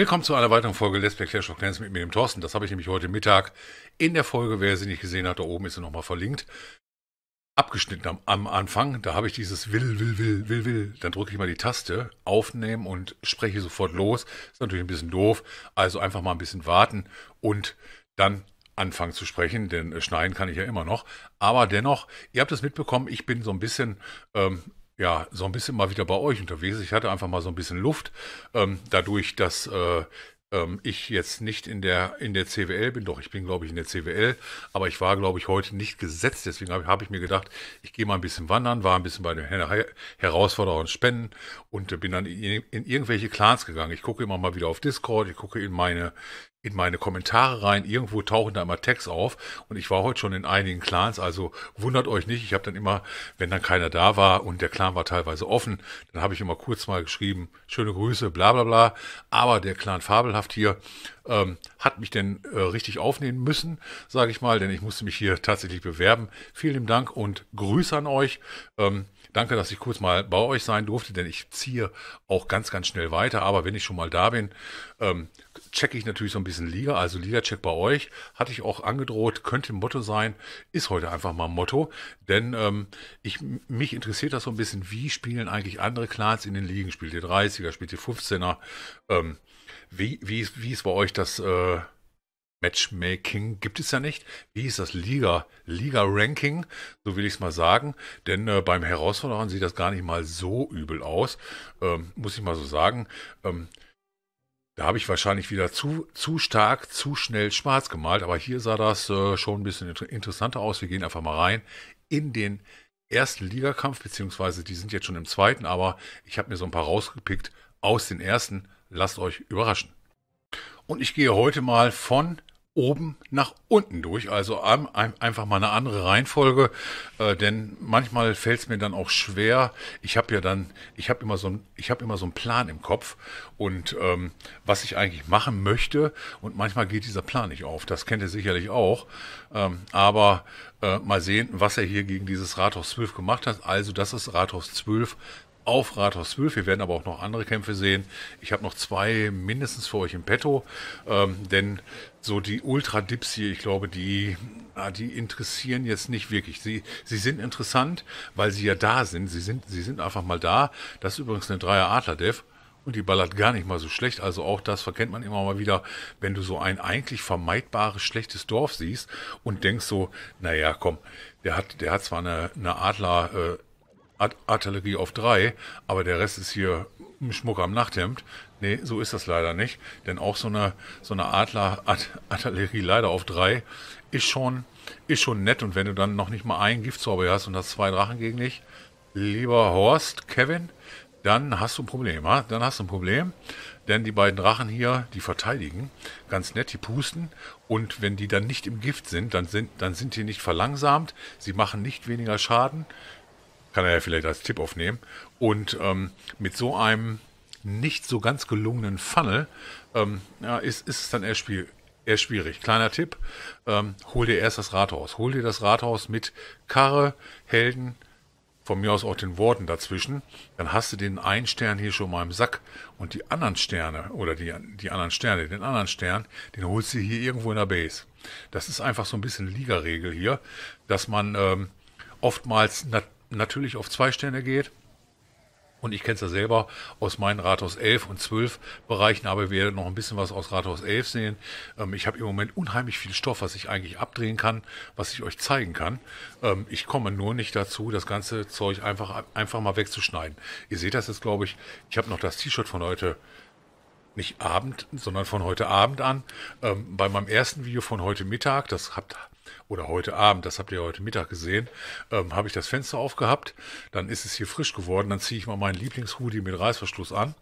Willkommen zu einer weiteren Folge Let's Play Clash of Clans mit mir, dem Thorsten. Das habe ich nämlich heute Mittag in der Folge, wer sie nicht gesehen hat, da oben ist sie nochmal verlinkt, abgeschnitten am, am, Anfang. Da habe ich dieses Will, Will, Will, Will, Will. Dann drücke ich mal die Taste, aufnehmen und spreche sofort los. Ist natürlich ein bisschen doof, also einfach mal ein bisschen warten und dann anfangen zu sprechen, denn äh, schneiden kann ich ja immer noch. Aber dennoch, ihr habt es mitbekommen, ich bin so ein bisschen ähm, ja, so ein bisschen mal wieder bei euch unterwegs. Ich hatte einfach mal so ein bisschen Luft, ähm, dadurch, dass äh, ähm, ich jetzt nicht in der, in der CWL bin. Doch, ich bin, glaube ich, in der CWL, aber ich war, glaube ich, heute nicht gesetzt. Deswegen habe hab ich mir gedacht, ich gehe mal ein bisschen wandern, war ein bisschen bei den Her Herausforderungen spenden und äh, bin dann in, in, irgendwelche Clans gegangen. Ich gucke immer mal wieder auf Discord, ich gucke in meine in meine Kommentare rein. Irgendwo tauchen da immer Tags auf und ich war heute schon in einigen Clans, also wundert euch nicht. Ich habe dann immer, wenn dann keiner da war und der Clan war teilweise offen, dann habe ich immer kurz mal geschrieben, schöne Grüße, bla bla bla. Aber der Clan Fabelhaft hier ähm, hat mich denn äh, richtig aufnehmen müssen, sage ich mal, denn ich musste mich hier tatsächlich bewerben. Vielen Dank und Grüße an euch. Ähm, danke, dass ich kurz mal bei euch sein durfte, denn ich ziehe auch ganz, ganz schnell weiter. Aber wenn ich schon mal da bin, ähm, checke ich natürlich so ein bisschen Liga, also Liga-Check bei euch. Hatte ich auch angedroht, könnte ein Motto sein, ist heute einfach mal ein Motto, denn ähm, ich, mich interessiert das so ein bisschen, wie spielen eigentlich andere Clans in den Ligen? Spielt ihr 30er, spielt ihr 15er? Ähm, wie, wie, wie ist bei euch das äh, Matchmaking? Gibt es ja nicht. Wie ist das Liga, Liga-Ranking? So will ich es mal sagen. Denn äh, beim Herausforderer sieht das gar nicht mal so übel aus. Ähm, muss ich mal so sagen. Ähm, da habe ich wahrscheinlich wieder zu, zu stark, zu schnell schwarz gemalt. Aber hier sah das äh, schon ein bisschen inter interessanter aus. Wir gehen einfach mal rein in den ersten Ligakampf, beziehungsweise die sind jetzt schon im zweiten, aber ich habe mir so ein paar rausgepickt aus den ersten lasst euch überraschen. Und ich gehe heute mal von oben nach unten durch, also einfach mal eine andere Reihenfolge, äh, denn manchmal fällt es mir dann auch schwer. Ich habe ja dann, ich habe immer so, ein, ich habe immer so einen Plan im Kopf und ähm, was ich eigentlich machen möchte und manchmal geht dieser Plan nicht auf. Das kennt ihr sicherlich auch, ähm, aber äh, mal sehen, was er hier gegen dieses Rathaus 12 gemacht hat. Also das ist Rathaus 12 auf Rathaus 12. Wir werden aber auch noch andere Kämpfe sehen. Ich habe noch zwei mindestens für euch im Petto, ähm, denn so die Ultra-Dips hier, ich glaube, die, ah, die interessieren jetzt nicht wirklich. Sie, sie sind interessant, weil sie ja da sind. Sie sind, sie sind einfach mal da. Das ist übrigens eine Dreier-Adler-Dev. Und die ballert gar nicht mal so schlecht. Also auch das verkennt man immer mal wieder, wenn du so ein eigentlich vermeidbares, schlechtes Dorf siehst und denkst so, naja, komm, der hat, der hat zwar eine, eine Adler, äh, Art Artillerie auf drei, aber der Rest ist hier Schmuck am Nachthemd. Nee, so ist das leider nicht. Denn auch so eine, so eine Adler Art Artillerie leider auf drei ist schon, ist schon nett. Und wenn du dann noch nicht mal einen Giftzauber hast und hast zwei Drachen gegen dich, lieber Horst, Kevin, dann hast du ein Problem, ha? dann hast du ein Problem, denn die beiden Drachen hier, die verteidigen, ganz nett, die pusten und wenn die dann nicht im Gift sind, dann sind, dann sind die nicht verlangsamt, sie machen nicht weniger Schaden, kann er ja vielleicht als Tipp aufnehmen. Und ähm, mit so einem nicht so ganz gelungenen Funnel ähm, ja, ist, ist es dann eher, spiel, eher schwierig. Kleiner Tipp, ähm, hol dir erst das Rathaus. Hol dir das Rathaus mit Karre, Helden, von mir aus auch den Worten dazwischen, dann hast du den einen Stern hier schon mal im Sack und die anderen Sterne oder die, die anderen Sterne, den anderen Stern, den holst du hier irgendwo in der Base. Das ist einfach so ein bisschen Ligaregel hier, dass man ähm, oftmals natürlich natürlich auf zwei Sterne geht. Und ich kenne es ja selber aus meinen Rathaus 11 und 12 Bereichen, aber wir werden noch ein bisschen was aus Rathaus 11 sehen. Ähm, ich habe im Moment unheimlich viel Stoff, was ich eigentlich abdrehen kann, was ich euch zeigen kann. Ähm, ich komme nur nicht dazu, das ganze Zeug einfach, einfach mal wegzuschneiden. Ihr seht das jetzt, glaube ich. Ich habe noch das T-Shirt von heute nicht Abend, sondern von heute Abend an. Ähm, bei meinem ersten Video von heute Mittag, das habt oder heute Abend, das habt ihr heute Mittag gesehen, ähm, habe ich das Fenster aufgehabt. Dann ist es hier frisch geworden. Dann ziehe ich mal meinen Lieblingshudi mit Reißverschluss an.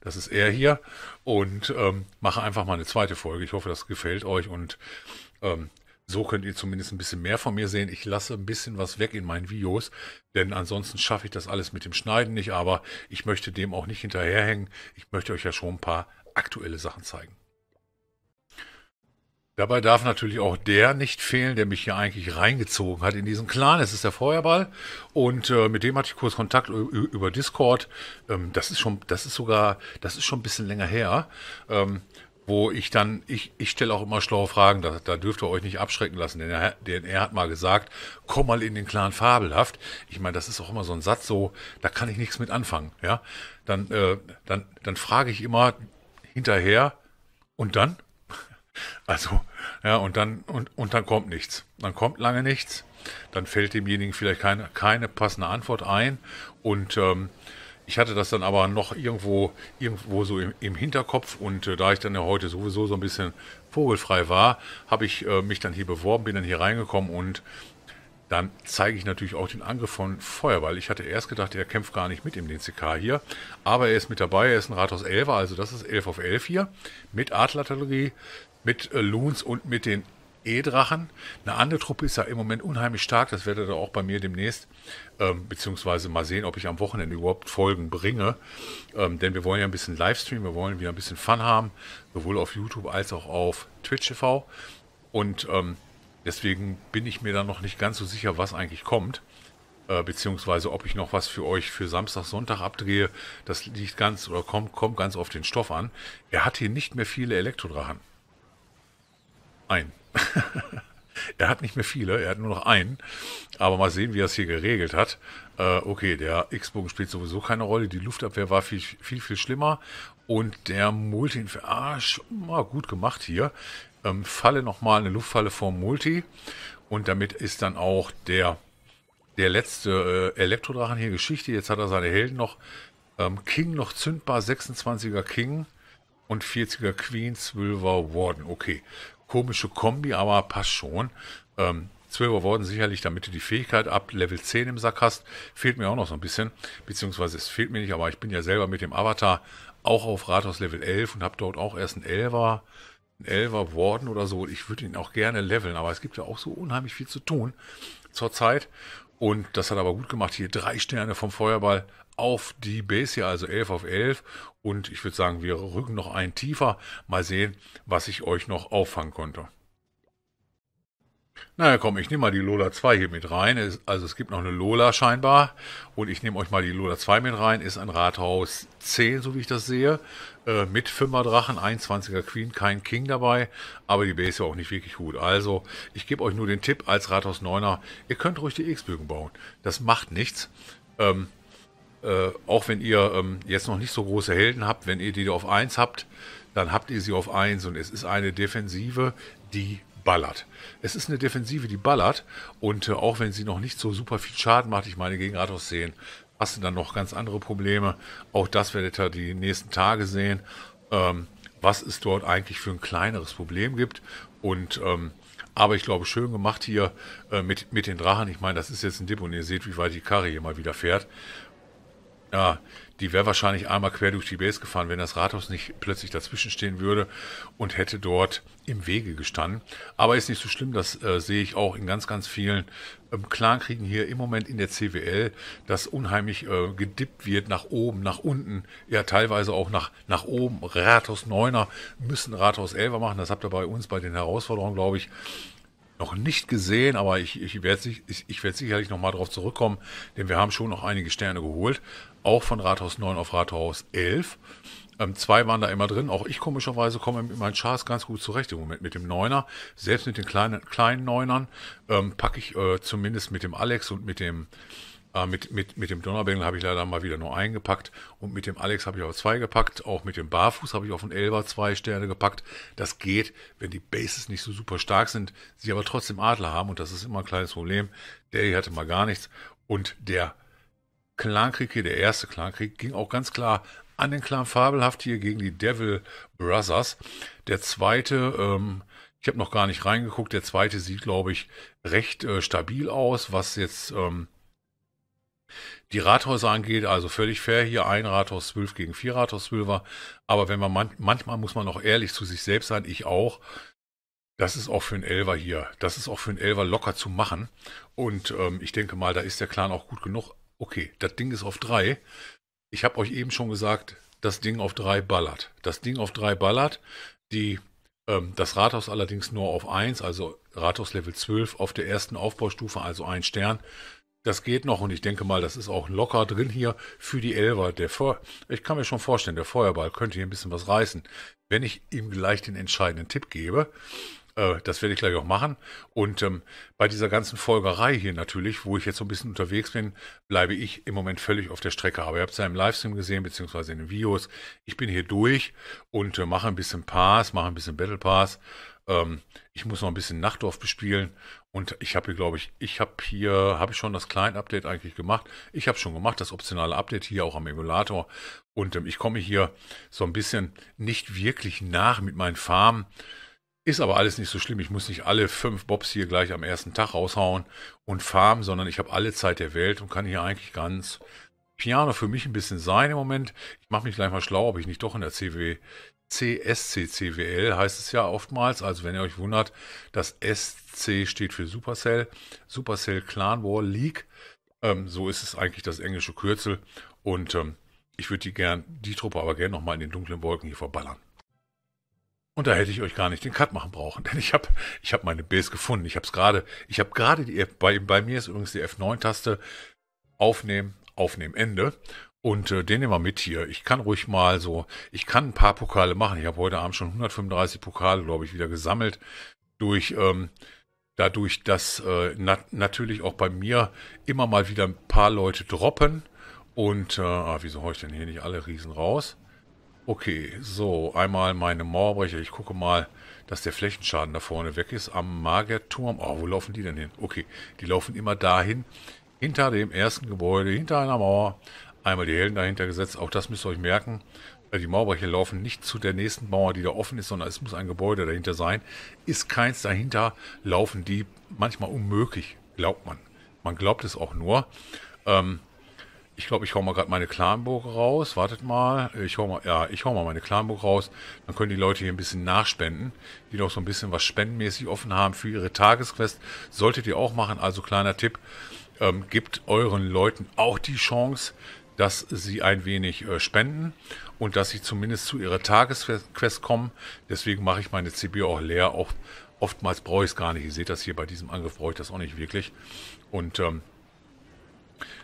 Das ist er hier und ähm, mache einfach mal eine zweite Folge. Ich hoffe, das gefällt euch und ähm, so könnt ihr zumindest ein bisschen mehr von mir sehen. Ich lasse ein bisschen was weg in meinen Videos, denn ansonsten schaffe ich das alles mit dem Schneiden nicht, aber ich möchte dem auch nicht hinterherhängen. Ich möchte euch ja schon ein paar aktuelle Sachen zeigen. Dabei darf natürlich auch der nicht fehlen, der mich hier eigentlich reingezogen hat in diesen Clan. Es ist der Feuerball und äh, mit dem hatte ich kurz Kontakt über Discord. Ähm, das ist schon, das ist sogar, das ist schon ein bisschen länger her. Ähm, wo ich dann, ich, ich stelle auch immer schlaue Fragen, da, da dürft ihr euch nicht abschrecken lassen, denn er, denn er hat mal gesagt, komm mal in den Clan fabelhaft. Ich meine, das ist auch immer so ein Satz, so, da kann ich nichts mit anfangen, ja. Dann, äh, dann, dann frage ich immer hinterher und dann? Also, ja, und dann, und, und dann kommt nichts. Dann kommt lange nichts, dann fällt demjenigen vielleicht keine, keine passende Antwort ein und ähm, ich hatte das dann aber noch irgendwo, irgendwo so im, im Hinterkopf und äh, da ich dann ja heute sowieso so ein bisschen vogelfrei war, habe ich äh, mich dann hier beworben, bin dann hier reingekommen und dann zeige ich natürlich auch den Angriff von Feuerball. Ich hatte erst gedacht, er kämpft gar nicht mit im DCK hier, aber er ist mit dabei, er ist ein Rathaus 11, also das ist 11 auf 11 hier, mit Adlerartillerie, mit äh, Loons und mit den E-Drachen. Eine andere Truppe ist ja im Moment unheimlich stark, das werdet ihr auch bei mir demnächst, ähm, beziehungsweise mal sehen, ob ich am Wochenende überhaupt Folgen bringe, ähm, denn wir wollen ja ein bisschen Livestream, wir wollen wieder ein bisschen Fun haben, sowohl auf YouTube als auch auf Twitch TV und ähm, deswegen bin ich mir da noch nicht ganz so sicher, was eigentlich kommt äh, beziehungsweise ob ich noch was für euch für Samstag, Sonntag abdrehe, das liegt ganz oder kommt, kommt ganz auf den Stoff an. Er hat hier nicht mehr viele Elektrodrachen. Ein. er hat nicht mehr viele, er hat nur noch einen. Aber mal sehen, wie er es hier geregelt hat. Äh, okay, der X-Bogen spielt sowieso keine Rolle. Die Luftabwehr war viel, viel, viel schlimmer. Und der Multi für Arsch, mal gut gemacht hier. Ähm, Falle nochmal, eine Luftfalle vom Multi. Und damit ist dann auch der, der letzte äh, Elektrodrachen hier Geschichte. Jetzt hat er seine Helden noch. Ähm, King noch zündbar, 26er King und 40er Queen, 12er Warden. Okay, komische Kombi, aber passt schon. Ähm, Zwölfer wurden sicherlich, damit du die Fähigkeit ab Level 10 im Sack hast, fehlt mir auch noch so ein bisschen. Beziehungsweise es fehlt mir nicht, aber ich bin ja selber mit dem Avatar auch auf Rathaus Level 11 und habe dort auch erst einen Elver, einen Elver Warden oder so. Ich würde ihn auch gerne leveln, aber es gibt ja auch so unheimlich viel zu tun zurzeit. Und das hat aber gut gemacht. Hier drei Sterne vom Feuerball, auf die Base hier, also 11 auf 11. Und ich würde sagen, wir rücken noch einen tiefer. Mal sehen, was ich euch noch auffangen konnte. Naja, komm, ich nehme mal die Lola 2 hier mit rein. Also es gibt noch eine Lola scheinbar. Und ich nehme euch mal die Lola 2 mit rein. Ist ein Rathaus 10, so wie ich das sehe. Äh, mit 5er Drachen, 21er Queen, kein King dabei. Aber die Base war auch nicht wirklich gut. Also ich gebe euch nur den Tipp als Rathaus 9er. Ihr könnt ruhig die X-Bögen bauen. Das macht nichts. Ähm, äh, auch wenn ihr ähm, jetzt noch nicht so große Helden habt, wenn ihr die auf 1 habt, dann habt ihr sie auf 1 und es ist eine Defensive, die ballert. Es ist eine Defensive, die ballert und äh, auch wenn sie noch nicht so super viel Schaden macht, ich meine gegen Athos 10, hast du dann noch ganz andere Probleme. Auch das werdet ihr die nächsten Tage sehen, ähm, was es dort eigentlich für ein kleineres Problem gibt und ähm, aber ich glaube, schön gemacht hier äh, mit, mit den Drachen. Ich meine, das ist jetzt ein Dip und ihr seht, wie weit die Karre hier mal wieder fährt. Ja, die wäre wahrscheinlich einmal quer durch die Base gefahren, wenn das Rathaus nicht plötzlich dazwischen stehen würde und hätte dort im Wege gestanden. Aber ist nicht so schlimm, das äh, sehe ich auch in ganz, ganz vielen ähm, Clankriegen hier im Moment in der CWL, dass unheimlich äh, gedippt wird nach oben, nach unten, ja teilweise auch nach, nach oben. Rathaus Neuner müssen Rathaus Elfer machen, das habt ihr bei uns bei den Herausforderungen, glaube ich, noch nicht gesehen, aber ich, ich werde ich, ich werd sicherlich nochmal darauf zurückkommen, denn wir haben schon noch einige Sterne geholt, auch von Rathaus 9 auf Rathaus 11. Ähm, zwei waren da immer drin. Auch ich komischerweise komme mit meinen Chars ganz gut zurecht im Moment mit dem Neuner. Selbst mit den kleinen, kleinen Neunern ähm, packe ich äh, zumindest mit dem Alex und mit dem äh, mit, mit, mit dem Donnerbengel habe ich leider mal wieder nur einen gepackt und mit dem Alex habe ich auch zwei gepackt. Auch mit dem Barfuß habe ich auf den Elber zwei Sterne gepackt. Das geht, wenn die Bases nicht so super stark sind, sie aber trotzdem Adler haben und das ist immer ein kleines Problem. Der hatte mal gar nichts und der Clankrieg hier, der erste Clankrieg, ging auch ganz klar an den Clan Fabelhaft hier gegen die Devil Brothers. Der zweite, ähm, ich habe noch gar nicht reingeguckt, der zweite sieht, glaube ich, recht äh, stabil aus, was jetzt ähm, die Rathäuser angeht, also völlig fair hier ein Rathaus 12 gegen vier Rathaus 12 Aber wenn man, manchmal muss man auch ehrlich zu sich selbst sein, ich auch. Das ist auch für ein Elver hier. Das ist auch für ein Elver locker zu machen. Und ähm, ich denke mal, da ist der Clan auch gut genug. Okay, das Ding ist auf drei. Ich habe euch eben schon gesagt, das Ding auf drei ballert. Das Ding auf drei ballert. Die ähm, das Rathaus allerdings nur auf eins, also Rathaus Level 12 auf der ersten Aufbaustufe, also ein Stern. Das geht noch und ich denke mal, das ist auch locker drin hier für die Elver. Der Vor ich kann mir schon vorstellen, der Feuerball könnte hier ein bisschen was reißen. Wenn ich ihm gleich den entscheidenden Tipp gebe, äh, das werde ich gleich auch machen. Und ähm, bei dieser ganzen Folgerei hier natürlich, wo ich jetzt so ein bisschen unterwegs bin, bleibe ich im Moment völlig auf der Strecke. Aber ihr habt es ja im Livestream gesehen, beziehungsweise in den Videos. Ich bin hier durch und äh, mache ein bisschen Pass, mache ein bisschen Battle Pass ähm, ich muss noch ein bisschen Nachtdorf bespielen und ich habe hier, glaube ich, ich habe hier, habe ich schon das Client-Update eigentlich gemacht. Ich habe schon gemacht, das optionale Update hier auch am Emulator und ähm, ich komme hier so ein bisschen nicht wirklich nach mit meinen Farmen. Ist aber alles nicht so schlimm. Ich muss nicht alle fünf Bobs hier gleich am ersten Tag raushauen und farmen, sondern ich habe alle Zeit der Welt und kann hier eigentlich ganz Piano für mich ein bisschen sein im Moment. Ich mache mich gleich mal schlau, ob ich nicht doch in der CW CSCCWL heißt es ja oftmals. Also wenn ihr euch wundert, das SC steht für Supercell, Supercell Clan War League. Ähm, so ist es eigentlich das englische Kürzel. Und ähm, ich würde die gern, die Truppe aber gerne nochmal in den dunklen Wolken hier verballern. Und da hätte ich euch gar nicht den Cut machen brauchen, denn ich habe ich hab meine Base gefunden. Ich habe es gerade, ich habe gerade die, bei, bei mir ist übrigens die F9-Taste aufnehmen, aufnehmen, Ende. Und äh, den nehmen wir mit hier. Ich kann ruhig mal so, ich kann ein paar Pokale machen. Ich habe heute Abend schon 135 Pokale, glaube ich, wieder gesammelt. Durch, ähm, dadurch, dass äh, nat natürlich auch bei mir immer mal wieder ein paar Leute droppen. Und, äh, ah, wieso haue ich denn hier nicht alle Riesen raus? Okay, so, einmal meine Mauerbrecher. Ich gucke mal, dass der Flächenschaden da vorne weg ist. Am Magerturm. Oh, wo laufen die denn hin? Okay, die laufen immer dahin. Hinter dem ersten Gebäude, hinter einer Mauer einmal die Helden dahinter gesetzt. Auch das müsst ihr euch merken. Äh, die Mauerbrecher laufen nicht zu der nächsten Mauer, die da offen ist, sondern es muss ein Gebäude dahinter sein. Ist keins dahinter, laufen die manchmal unmöglich, glaubt man. Man glaubt es auch nur. Ähm, ich glaube, ich hau mal gerade meine Clanburg raus. Wartet mal. Ich hau mal, ja, ich hau mal meine Clanburg raus. Dann können die Leute hier ein bisschen nachspenden, die noch so ein bisschen was spendenmäßig offen haben für ihre Tagesquest. Solltet ihr auch machen. Also kleiner Tipp. Ähm, gibt euren Leuten auch die Chance, dass sie ein wenig äh, spenden und dass sie zumindest zu ihrer Tagesquest kommen. Deswegen mache ich meine CB auch leer. Auch oftmals brauche ich es gar nicht. Ihr seht das hier bei diesem Angriff brauche ich das auch nicht wirklich. Und ähm,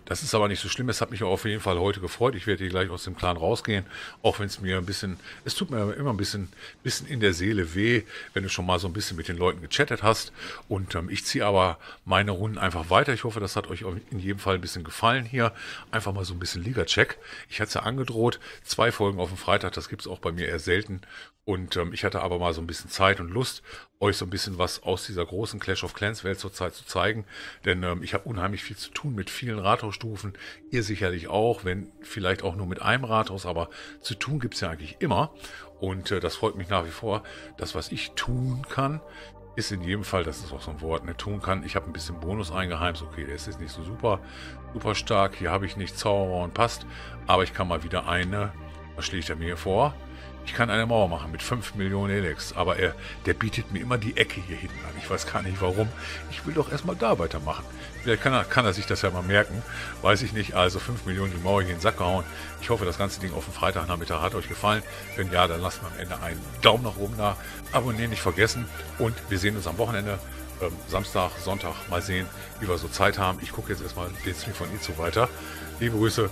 das ist aber nicht so schlimm. Es hat mich auf jeden Fall heute gefreut. Ich werde hier gleich aus dem Clan rausgehen, auch wenn es mir ein bisschen, es tut mir immer ein bisschen, bisschen in der Seele weh, wenn du schon mal so ein bisschen mit den Leuten gechattet hast. Und ähm, ich ziehe aber meine Runden einfach weiter. Ich hoffe, das hat euch in jedem Fall ein bisschen gefallen hier. Einfach mal so ein bisschen Liga-Check. Ich hatte es ja angedroht, zwei Folgen auf dem Freitag, das gibt es auch bei mir eher selten. Und ähm, ich hatte aber mal so ein bisschen Zeit und Lust, euch so ein bisschen was aus dieser großen Clash of Clans Welt zurzeit zu zeigen. Denn ähm, ich habe unheimlich viel zu tun mit vielen Rathaus Stufen, Ihr sicherlich auch, wenn vielleicht auch nur mit einem Rathaus, aber zu tun gibt es ja eigentlich immer. Und äh, das freut mich nach wie vor. Das, was ich tun kann, ist in jedem Fall, das ist auch so ein Wort, ne, tun kann. Ich habe ein bisschen Bonus eingeheimst. Okay, der ist nicht so super, super stark. Hier habe ich nicht Zauberer und passt. Aber ich kann mal wieder eine, was schlägt er mir vor? Ich kann eine Mauer machen mit 5 Millionen Elex, aber er, der bietet mir immer die Ecke hier hinten an. Ich weiß gar nicht warum. Ich will doch erstmal da weitermachen. Vielleicht kann er, kann er sich das ja mal merken. Weiß ich nicht. Also 5 Millionen die Mauer hier in den Sack gehauen. Ich hoffe, das ganze Ding auf dem Freitagnachmittag hat euch gefallen. Wenn ja, dann lasst mir am Ende einen Daumen nach oben da. Abonnieren nicht vergessen. Und wir sehen uns am Wochenende. Ähm, Samstag, Sonntag mal sehen, wie wir so Zeit haben. Ich gucke jetzt erstmal den Stream von Izu weiter. Liebe Grüße,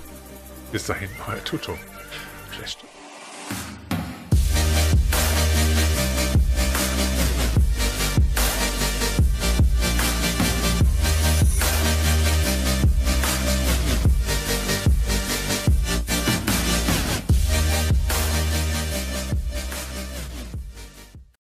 bis dahin, euer Tuto. Schlecht.